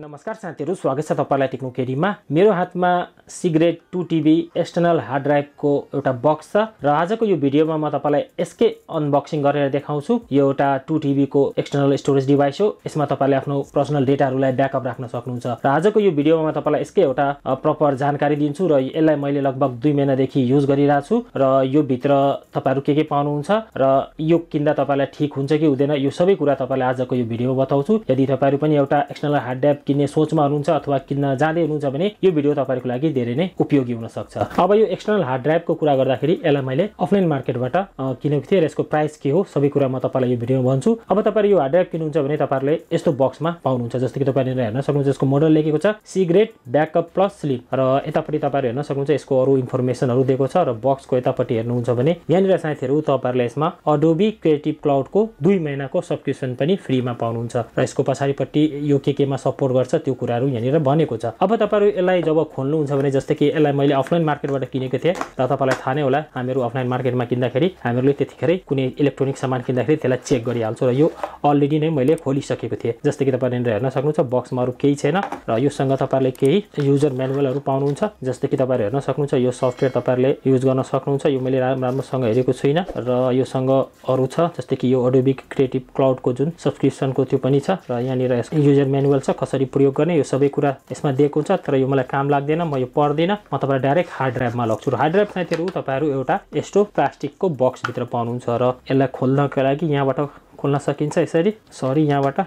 नमस्कार साथीहरू स्वागत छ तपाईँलाई टेक्नोकेडीमा केडीमा मेरो हातमा cigarette two TB external hard ड्राइभको एउटा बक्स छ र आजको यो भिडियोमा म तपाईँलाई यसकै अनबक्सिङ गरेर देखाउँछु यो एउटा टु टिभीको एक्सटर्नल स्टोरेज डिभाइस हो यसमा तपाईँले आफ्नो पर्सनल डेटाहरूलाई ब्याकअप राख्न सक्नुहुन्छ र आजको यो भिडियोमा म तपाईँलाई यसकै एउटा प्रपर जानकारी दिन्छु र यसलाई मैले लगभग दुई महिनादेखि युज गरिरहेको छु र यो भित्र तपाईँहरू के के पाउनुहुन्छ र यो किन्दा तपाईँलाई ठिक हुन्छ कि हुँदैन यो सबै कुरा तपाईँलाई आजको यो भिडियोमा बताउँछु यदि तपाईँहरू पनि एउटा एक्सटर्नल हार्ड ड्राइभ किन्ने सोचमा हुनुहुन्छ अथवा किन्न जाँदै हुनुहुन्छ भने यो भिडियो तपाईँको लागि धेरै नै उपयोगी हुन सक्छ अब यो एक्सटर्नल हार्ड ड्राइभको कुरा गर्दाखेरि यसलाई मैले अफलाइन मार्केटबाट किनेको थिएँ र यसको प्राइस के हो सबै कुरा म तपाईँलाई यो भिडियोमा भन्छु अब तपाईँले यो हार्ड ड्राइभ किन्नुहुन्छ भने तपाईँहरूले यस्तो बक्समा पाउनुहुन्छ जस्तो कि तपाईँले हेर्न सक्नुहुन्छ यसको मोडल लेखेको छ सिग्रेट ब्याकअप प्लस स्लिप र यतापट्टि तपाईँहरू हेर्न सक्नुहुन्छ यसको अरू इन्फर्मेसनहरू दिएको छ र बक्सको यतापट्टि हेर्नुहुन्छ भने यहाँनिर साथीहरू तपाईँहरूले यसमा अडोबी क्रिएटिभ क्लाउडको दुई महिनाको सब्सक्रिप्सन पनि फ्रीमा पाउनुहुन्छ र यसको पछाडिपट्टि यो के केमा सपोर्ट गर्छ त्यो कुराहरू यहाँनिर भनेको छ अब तपाईँहरू यसलाई जब खोल्नुहुन्छ भने जस्तै कि यसलाई मैले अफलाइन मार्केटबाट किनेको थिएँ र तपाईँलाई थाहा नै होला हामीहरू अफलाइन मार्केटमा किन्दाखेरि हामीहरूले त्यतिखेरै कुनै इलेक्ट्रोनिक सामान किन्दाखेरि त्यसलाई चेक गरिहाल्छौँ र यो अलरेडी नै मैले खोलिसकेको थिएँ जस्तै कि तपाईँले हेर्न सक्नुहुन्छ बक्समा अरू केही छैन र योसँग तपाईँहरूले केही युजर म्यानुअलहरू पाउनुहुन्छ जस्तै कि तपाईँहरू हेर्न सक्नुहुन्छ यो सफ्टवेयर तपाईँहरूले युज गर्न सक्नुहुन्छ यो मैले राम्रो राम्रोसँग हेरेको छुइनँ र योसँग अरू छ जस्तै कि यो अडोबिक क्रिएटिभ क्लाउडको जुन सब्सक्रिप्सनको त्यो पनि छ र यहाँनिर युजर म्यानुअल छ कसरी प्रयोग गर्ने यो सबै कुरा यसमा दिएको हुन्छ तर यो मलाई काम लाग्दैन म यो पढ्दिनँ म तपाईँलाई डाइरेक्ट हार्ड ड्राइभमा लग्छु हार्ड ड्राइभ साथीहरू तपाईँहरू एउटा यस्तो प्लास्टिकको बक्सभित्र पाउनुहुन्छ र यसलाई खोल्नको लागि यहाँबाट खोल्न सकिन्छ यसरी सरी यहाँबाट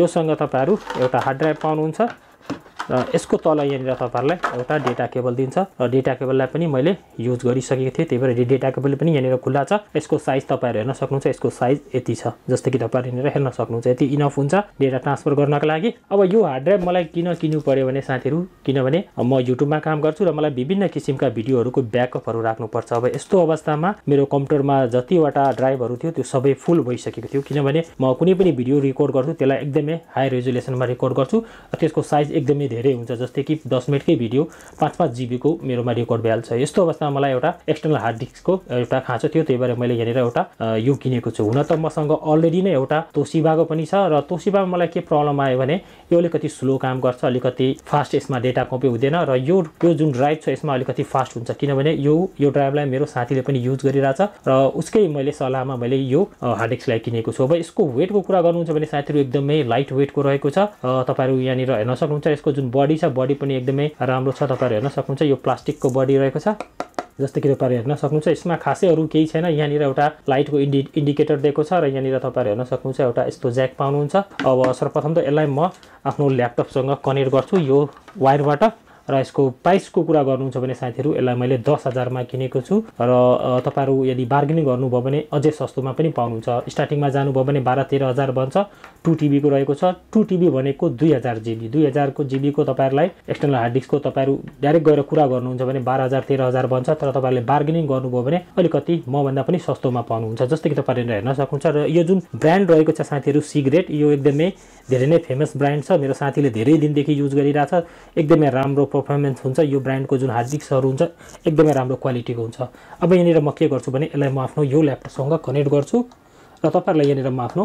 योसँग तपाईँहरू एउटा हार्ड ड्राइभ पाउनुहुन्छ र यसको तल यहाँनिर तपाईँहरूलाई एउटा डेटा केबल दिन्छ र डेटा केबललाई पनि मैले युज गरिसकेको थिएँ त्यही भएर डेटा केबल पनि यहाँनिर खुल्ला छ यसको साइज तपाईँहरू हेर्न सक्नुहुन्छ यसको साइज यति छ जस्तो कि तपाईँहरू यहाँनिर हेर्न सक्नुहुन्छ यति इनफ हुन्छ डेटा ट्रान्सफर गर्नको लागि अब यो हार्ड ड्राइभ मलाई किन किन्नु पऱ्यो भने साथीहरू किनभने म युट्युबमा काम गर्छु र मलाई विभिन्न किसिमका भिडियोहरूको ब्याकअपहरू राख्नुपर्छ अब यस्तो अवस्थामा मेरो कम्प्युटरमा जतिवटा ड्राइभहरू थियो त्यो सबै फुल भइसकेको थियो किनभने म कुनै पनि भिडियो रेकर्ड गर्छु त्यसलाई एकदमै हाई रेजुलेसनमा रेकर्ड गर्छु र त्यसको साइज एकदमै धेरै धेरै हुन्छ जस्तै कि दस मिनटकै भिडियो पाँच पाँच जिबीको मेरोमा रेकर्ड भइहाल्छ यस्तो अवस्थामा मलाई एउटा एक्सटर्नल हार्ड डिस्कको एउटा खाँचो थियो त्यही भएर मैले यहाँनिर एउटा यो किनेको छु हुन त मसँग अलरेडी नै एउटा तोसिबाको पनि छ र तोसिबामा मलाई के प्रब्लम आयो भने यो अलिकति स्लो काम गर्छ अलिकति फास्ट यसमा डेटा कपी हुँदैन र यो यो जुन ड्राइभ छ यसमा अलिकति फास्ट हुन्छ किनभने यो यो ड्राइभलाई मेरो साथीले पनि युज गरिरहेछ र उसकै मैले सल्लाहमा मैले यो हार्ड डिस्कलाई किनेको छु अब यसको वेटको कुरा गर्नुहुन्छ भने साथीहरू एकदमै लाइट वेटको रहेको छ तपाईँहरू यहाँनिर हेर्न सक्नुहुन्छ यसको जुन बडी छ बडी पनि एकदमै राम्रो छ तपाईँहरू हेर्न सक्नुहुन्छ यो प्लास्टिकको बडी रहेको छ जस्तो कि तपाईँहरू हेर्न सक्नुहुन्छ यसमा खासै अरू केही छैन यहाँनिर एउटा लाइटको इन्डि इन्डिकेटर दिएको छ र यहाँनिर तपाईँहरू हेर्न सक्नुहुन्छ एउटा यस्तो ज्याक पाउनुहुन्छ अब सर्वप्रथम त यसलाई म आफ्नो ल्यापटपसँग कनेक्ट गर्छु यो वायरबाट र यसको प्राइसको कुरा गर्नुहुन्छ भने साथीहरू यसलाई मैले दस हजारमा किनेको छु र तपाईँहरू यदि बार्गेनिङ गर्नुभयो भने अझै सस्तोमा पनि पाउनुहुन्छ स्टार्टिङमा जानुभयो भने बाह्र तेह्र हजार बन्छ टु टिबीको रहेको छ टु टिबी भनेको दुई हजार जिबी दुई हजारको जिबीको तपाईँहरूलाई एक्सटर्नल हार्ड डिस्कको तपाईँहरू डाइरेक्ट गएर कुरा गर्नुहुन्छ भने बाह्र हजार तेह्र हजार बन्छ तर तपाईँहरूले बार्गेनिङ गर्नुभयो भने अलिकति मभन्दा पनि सस्तोमा पाउनुहुन्छ जस्तो कि तपाईँहरूले हेर्न सक्नुहुन्छ र यो जुन ब्रान्ड रहेको छ साथीहरू सिगरेट यो एकदमै धेरै नै फेमस ब्रान्ड छ मेरो साथीले धेरै दिनदेखि युज गरिरहेछ एकदमै राम्रो पर्फर्मेन्स हुन्छ यो ब्रान्डको जुन हार्ड डिस्कहरू हुन्छ एकदमै राम्रो क्वालिटीको हुन्छ अब यहाँनिर म के गर्छु भने यसलाई म आफ्नो यो ल्यापटपसँग कनेक्ट गर्छु र तपाईँहरूलाई यहाँनिर म आफ्नो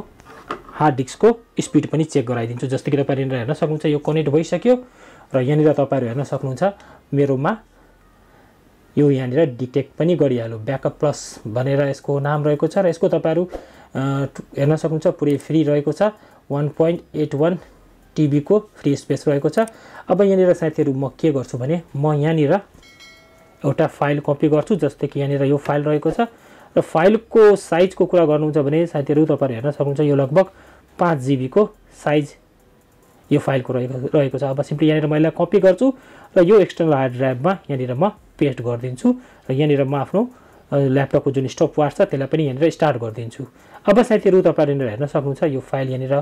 हार्ड डिस्कको स्पिड पनि चेक गराइदिन्छु जस्तो कि तपाईँ यहाँनिर हेर्न सक्नुहुन्छ यो कनेक्ट भइसक्यो र यहाँनिर तपाईँहरू हेर्न सक्नुहुन्छ मेरोमा यो यहाँनिर डिटेक्ट पनि गरिहाल्यो ब्याकअप प्लस भनेर यसको नाम रहेको छ र यसको तपाईँहरू हेर्न सक्नुहुन्छ पुरै फ्री रहेको छ वान पोइन्ट एट वान टिभीको फ्री स्पेस रहेको छ अब यहाँनिर साथीहरू म के गर्छु भने म यहाँनिर एउटा फाइल कपी गर्छु जस्तै कि यहाँनिर यो फाइल रहेको छ र फाइलको साइजको कुरा गर्नुहुन्छ भने साथीहरू तपाईँहरू हेर्न सक्नुहुन्छ यो लगभग पाँच जिबीको साइज यो फाइलको रहेको रहेको छ अब सिम्पली यहाँनिर मैले कपी गर्छु र यो एक्सटर्नल हार्ड ड्राइभमा यहाँनिर म पेस्ट गरिदिन्छु र यहाँनिर म आफ्नो ल्यापटपको जुन स्टप वाच छ त्यसलाई पनि यहाँनिर स्टार्ट गरिदिन्छु अब साथीहरू तपाईँहरू यहाँनिर हेर्न सक्नुहुन्छ यो फाइल यहाँनिर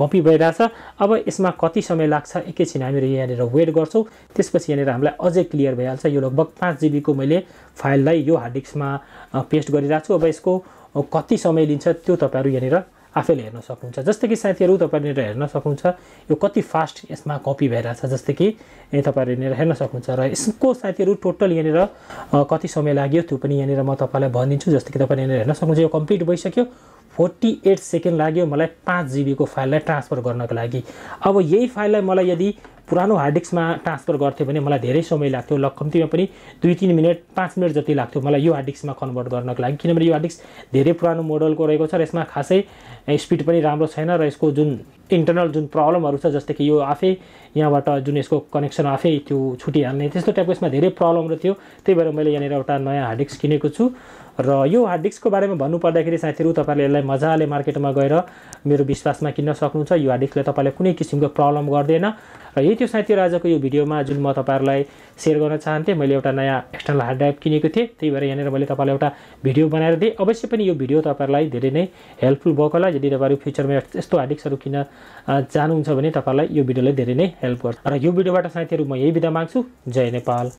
कपी भइरहेछ अब यसमा कति समय लाग्छ एकैछिन हामीहरू यहाँनिर वेट गर्छौँ त्यसपछि यहाँनिर हामीलाई अझै क्लियर भइहाल्छ यो लगभग पाँच जिबीको मैले फाइललाई यो हार्ड डिस्कमा पेस्ट गरिरहेको छु अब यसको कति समय लिन्छ त्यो तपाईँहरू यहाँनिर आफैले हेर्न सक्नुहुन्छ जस्तै कि साथीहरू तपाईँले हेर्न सक्नुहुन्छ यो कति फास्ट यसमा कपी भइरहेछ जस्तै कि तपाईँहरू यहाँनिर हेर्न सक्नुहुन्छ र यसको साथीहरू टोटल यहाँनिर कति समय लाग्यो त्यो पनि यहाँनिर म तपाईँलाई भनिदिन्छु जस्तै कि तपाईँ यहाँनिर हेर्न सक्नुहुन्छ यो कम्प्लिट भइसक्यो फोर्टी एट सेकेन्ड लाग्यो मलाई पाँच जिबीको फाइललाई ट्रान्सफर गर्नको लागि अब यही फाइललाई मलाई यदि पुरानो हार्ड डिस्कमा ट्रान्सफर गर्थ्यो भने मलाई धेरै समय लाग्थ्यो ल कम्तीमा पनि दुई तिन मिनट पाँच मिनट जति लाग्थ्यो मलाई यो हार्ड डिस्कमा कन्भर्ट गर्नको लागि किनभने यो हार्ड डिस्क धेरै पुरानो मोडलको रहेको छ र यसमा खासै स्पिड पनि राम्रो छैन र यसको जुन इन्टरनल जुन प्रब्लमहरू छ जस्तै कि यो आफै यहाँबाट जुन यसको कनेक्सन आफै त्यो छुटिहाल्ने त्यस्तो टाइपको यसमा धेरै प्रब्लमहरू थियो त्यही भएर मैले यहाँनिर एउटा नयाँ हार्ड डिस्क किनेको छु र यो हार्ड डिस्कको बारेमा भन्नुपर्दाखेरि साथीहरू तपाईँले यसलाई मजाले मार्केटमा गएर मेरो विश्वासमा किन्न सक्नुहुन्छ यो हार्ड डिस्कले तपाईँलाई कुनै किसिमको प्रब्लम गर्दैन र यही त्यो साथीहरू आजको यो भिडियोमा जुन म तपाईँहरूलाई सेयर गर्न चाहन्थेँ मैले एउटा नयाँ एक्सटर्नल हार्ड ड्राइभ किनेको थिएँ त्यही भएर यहाँनिर मैले तपाईँलाई एउटा भिडियो बनाएर दिएँ अवश्य पनि यो भिडियो तपाईँहरूलाई धेरै नै हेल्पफुल भएको होला यदि तपाईँहरू फ्युचरमा यस्तो हार्ड डिस्कहरू किन चाहनुहुन्छ भने तपाईँलाई यो भिडियोलाई धेरै नै हेल्प गर्छ र यो भिडियोबाट साथीहरू म यही बिदा माग्छु जय नेपाल